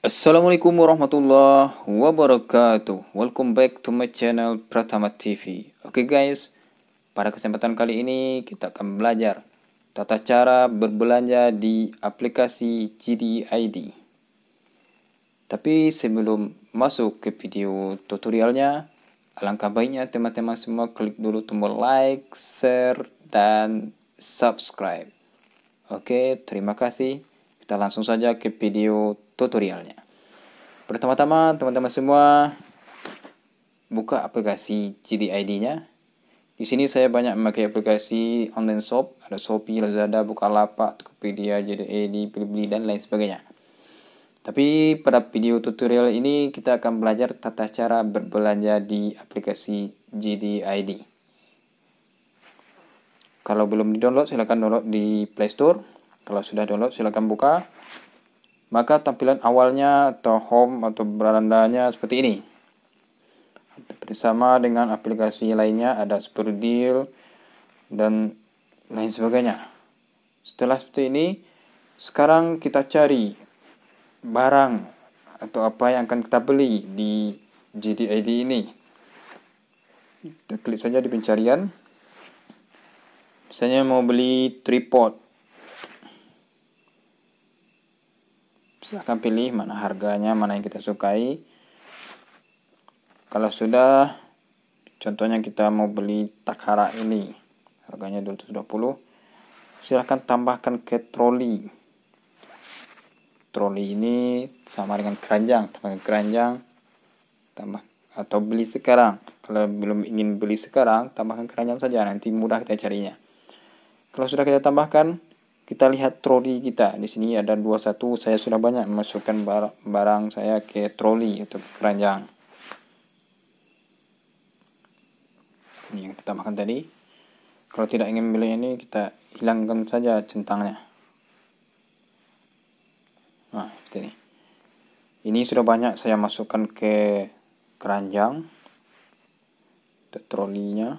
Assalamualaikum warahmatullahi wabarakatuh Welcome back to my channel Pratama TV Oke okay guys, pada kesempatan kali ini kita akan belajar Tata cara berbelanja di aplikasi GDID Tapi sebelum masuk ke video tutorialnya Alangkah baiknya teman-teman semua klik dulu tombol like, share, dan subscribe Oke, okay, terima kasih Kita langsung saja ke video tutorialnya. Pertama-tama, teman-teman semua buka aplikasi GDID-nya. Di sini saya banyak memakai aplikasi online shop, ada Shopee, Lazada, Bukalapak, Tokopedia, JDID, e, Blibli, dan lain sebagainya. Tapi pada video tutorial ini kita akan belajar tata cara berbelanja di aplikasi GDID. Kalau belum di-download silahkan download di Play Store. Kalau sudah download silahkan buka maka tampilan awalnya atau home atau berandanya seperti ini bersama dengan aplikasi lainnya ada deal dan lain sebagainya setelah seperti ini sekarang kita cari barang atau apa yang akan kita beli di GDID ini kita klik saja di pencarian misalnya mau beli tripod silahkan pilih mana harganya mana yang kita sukai kalau sudah contohnya kita mau beli takara ini harganya 220 silahkan tambahkan ke troli troli ini sama dengan keranjang tambahkan keranjang tambah atau beli sekarang kalau belum ingin beli sekarang tambahkan keranjang saja nanti mudah kita carinya kalau sudah kita tambahkan kita lihat troli kita di sini ada 21 saya sudah banyak memasukkan barang, barang saya ke troli atau keranjang ini yang kita makan tadi kalau tidak ingin memilih ini kita hilangkan saja centangnya nah seperti ini ini sudah banyak saya masukkan ke keranjang trolinya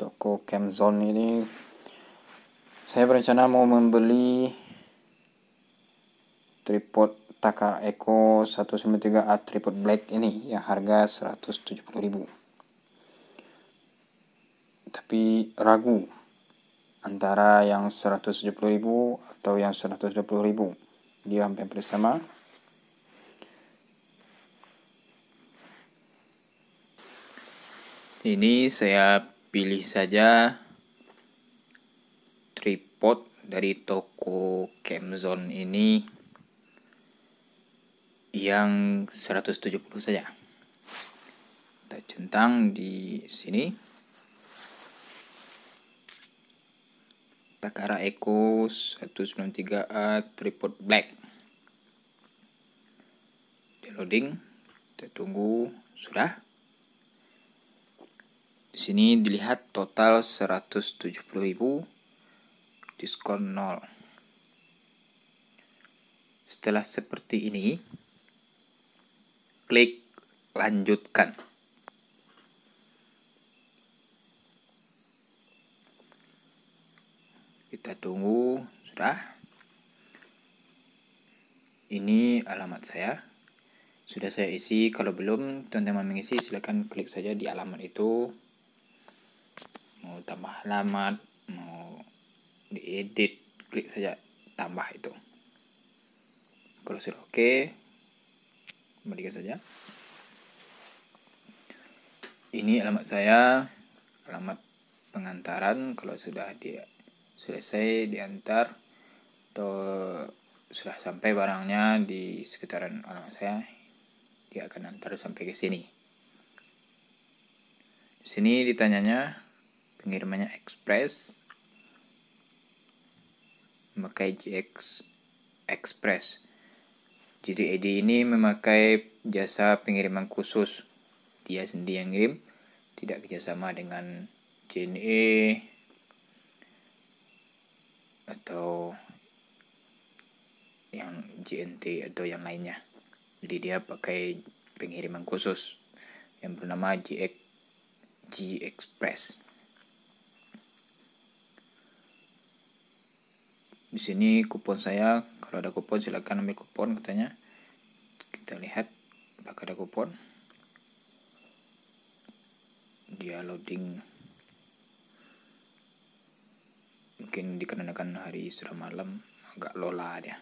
toko Camzone ini saya berencana mau membeli tripod Takar Eco 193A tripod black ini yang harga 170.000 tapi ragu antara yang 170.000 atau yang 120.000 dia hampir bersama ini saya pilih saja tripod dari toko Camzone ini yang 170 saja kita centang di sini Takara Eco 193A tripod black di loading kita tunggu sudah di sini dilihat total 170.000 diskon 0. Setelah seperti ini, klik lanjutkan. Kita tunggu, sudah. Ini alamat saya. Sudah saya isi, kalau belum teman-teman mengisi silakan klik saja di alamat itu mau tambah alamat mau diedit klik saja tambah itu kalau sudah oke okay, kembalikan saja ini alamat saya alamat pengantaran kalau sudah dia selesai diantar atau sudah sampai barangnya di sekitaran alamat saya dia akan antar sampai ke sini di sini ditanyanya pengirimannya express memakai GX Express jadi ID ini memakai jasa pengiriman khusus dia sendiri yang ngirim tidak kerjasama dengan JNE atau yang JNT atau yang lainnya jadi dia pakai pengiriman khusus yang bernama GX G Express di sini kupon saya kalau ada kupon silahkan ambil kupon katanya kita lihat apakah ada kupon dia loading mungkin dikarenakan hari sudah malam agak lola dia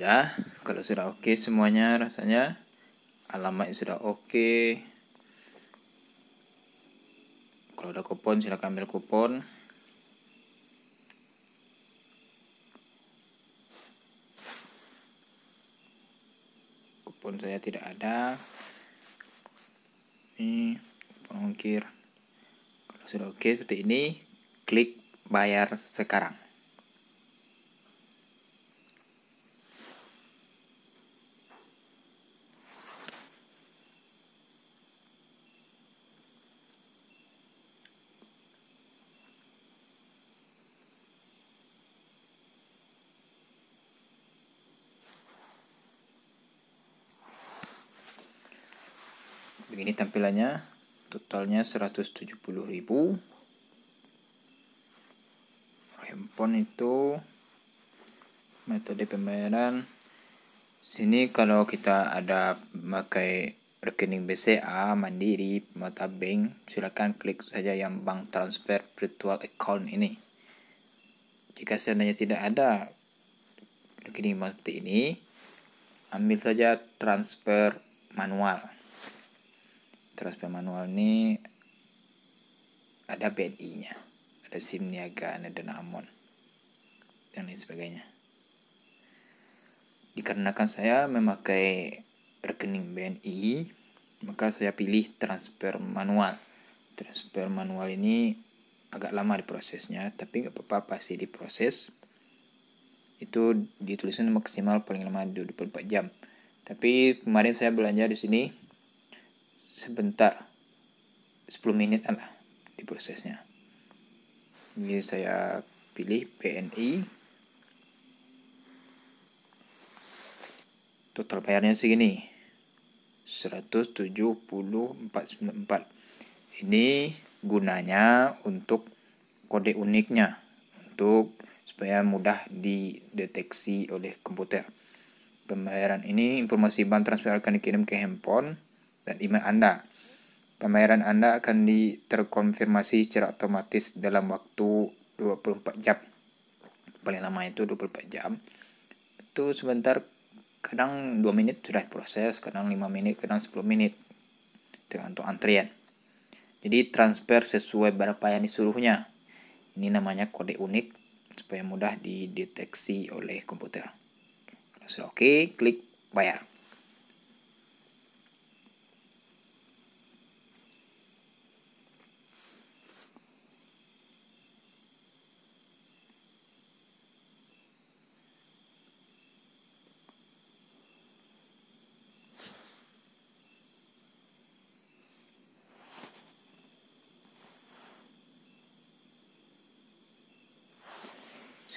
sudah kalau sudah oke okay semuanya rasanya alamat sudah oke okay. kalau ada kupon silahkan ambil kupon kupon saya tidak ada ini pengungkir kalau sudah oke okay, seperti ini klik bayar sekarang harganya totalnya 170.000 handphone itu metode pembayaran sini kalau kita ada pakai rekening BCA Mandiri Mata Bank silakan klik saja yang bank transfer virtual account ini jika seandainya tidak ada rekening seperti ini ambil saja transfer manual transfer manual ini ada BNI-nya, ada SIM Niaga, dan Amon, dan lain sebagainya. Dikarenakan saya memakai rekening BNI, maka saya pilih transfer manual. Transfer manual ini agak lama di prosesnya, tapi nggak apa-apa pasti diproses. Itu ditulisnya maksimal paling lama 24 jam. Tapi kemarin saya belanja di sini sebentar 10 menit lah di prosesnya ini saya pilih PNI total bayarnya segini 17494 ini gunanya untuk kode uniknya untuk supaya mudah dideteksi oleh komputer pembayaran ini informasi bank transfer akan dikirim ke handphone dan email Anda. Pembayaran Anda akan diterkonfirmasi secara otomatis dalam waktu 24 jam. Paling lama itu 24 jam. Itu sebentar kadang 2 menit sudah proses, kadang 5 menit, kadang 10 menit tergantung antrian. Jadi transfer sesuai berapa yang disuruhnya. Ini namanya kode unik supaya mudah dideteksi oleh komputer. Kalau sudah oke, klik bayar.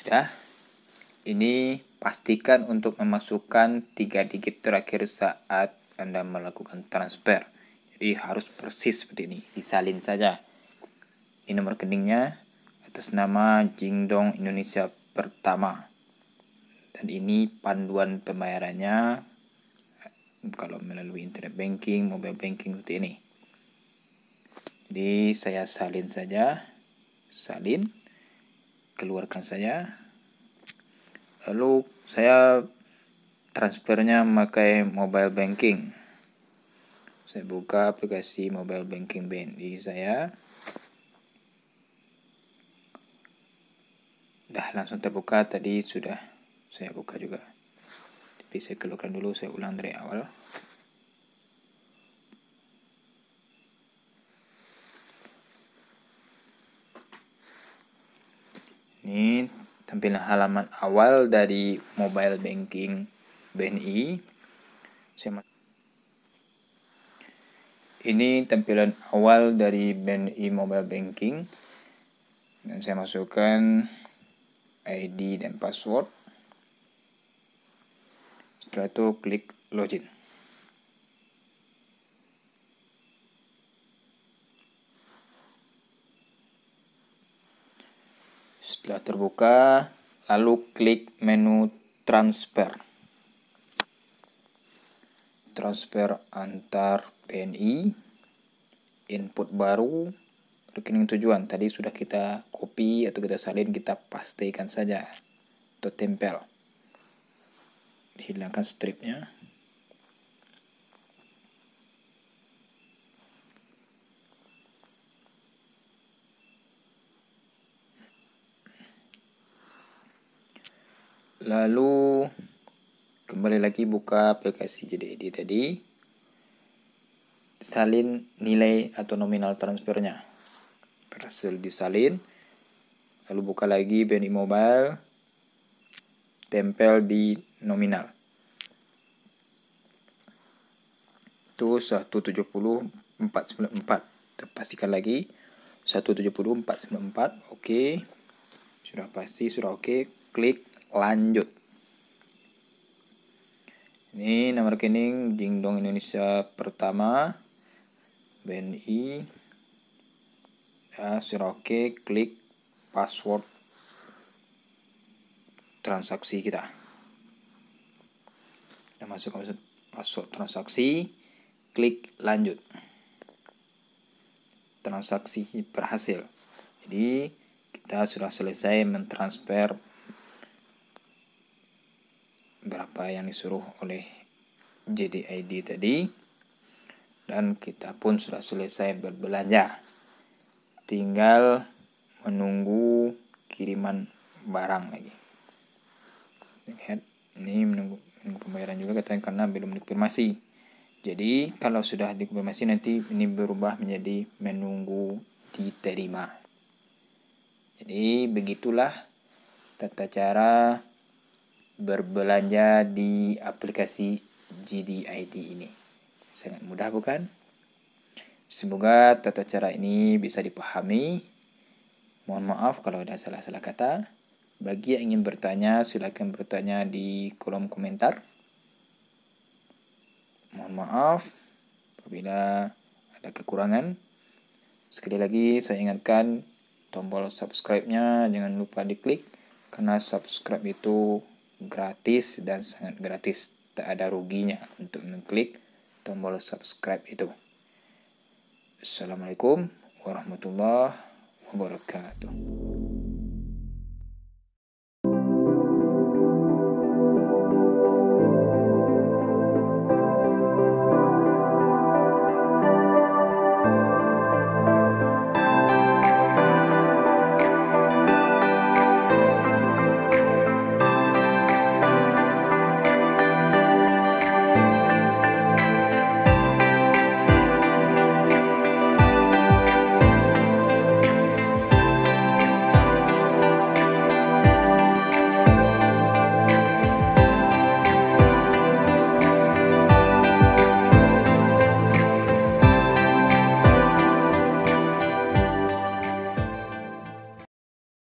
Sudah. Ini pastikan untuk memasukkan tiga digit terakhir saat Anda melakukan transfer. Jadi harus persis seperti ini, disalin saja. Ini nomor rekeningnya atas nama Jingdong Indonesia Pertama. Dan ini panduan pembayarannya kalau melalui internet banking, mobile banking seperti ini. Jadi saya salin saja. Salin keluarkan saja lalu saya transfernya memakai mobile banking saya buka aplikasi mobile banking BNI saya dah langsung terbuka tadi sudah saya buka juga tapi saya keluarkan dulu saya ulang dari awal Ini tampilan halaman awal dari mobile banking BNI. Ini tampilan awal dari BNI mobile banking. Dan saya masukkan ID dan password. Setelah itu klik login. Setelah terbuka, lalu klik menu transfer. Transfer antar BNI, input baru, rekening tujuan. Tadi sudah kita copy atau kita salin, kita pastikan saja atau tempel. Hilangkan stripnya. lalu kembali lagi buka aplikasi JDID tadi salin nilai atau nominal transfernya berhasil disalin lalu buka lagi BNI Mobile tempel di nominal itu 170494 terpastikan pastikan lagi 170494 oke okay. sudah pasti sudah oke okay. klik lanjut ini nomor rekening Dingdong Indonesia pertama BNI ya, suruh oke klik password transaksi kita kita masuk ke password transaksi klik lanjut transaksi berhasil jadi kita sudah selesai mentransfer apa yang disuruh oleh JDID tadi dan kita pun sudah selesai berbelanja tinggal menunggu kiriman barang lagi lihat ini menunggu, menunggu pembayaran juga katanya karena belum dikonfirmasi jadi kalau sudah dikonfirmasi nanti ini berubah menjadi menunggu diterima jadi begitulah tata cara berbelanja di aplikasi GDID ini. Sangat mudah bukan? Semoga tata cara ini bisa dipahami. Mohon maaf kalau ada salah-salah kata. Bagi yang ingin bertanya, silakan bertanya di kolom komentar. Mohon maaf apabila ada kekurangan. Sekali lagi saya ingatkan tombol subscribe-nya jangan lupa diklik karena subscribe itu gratis dan sangat gratis. Tak ada ruginya untuk mengklik tombol subscribe itu. Assalamualaikum warahmatullahi wabarakatuh.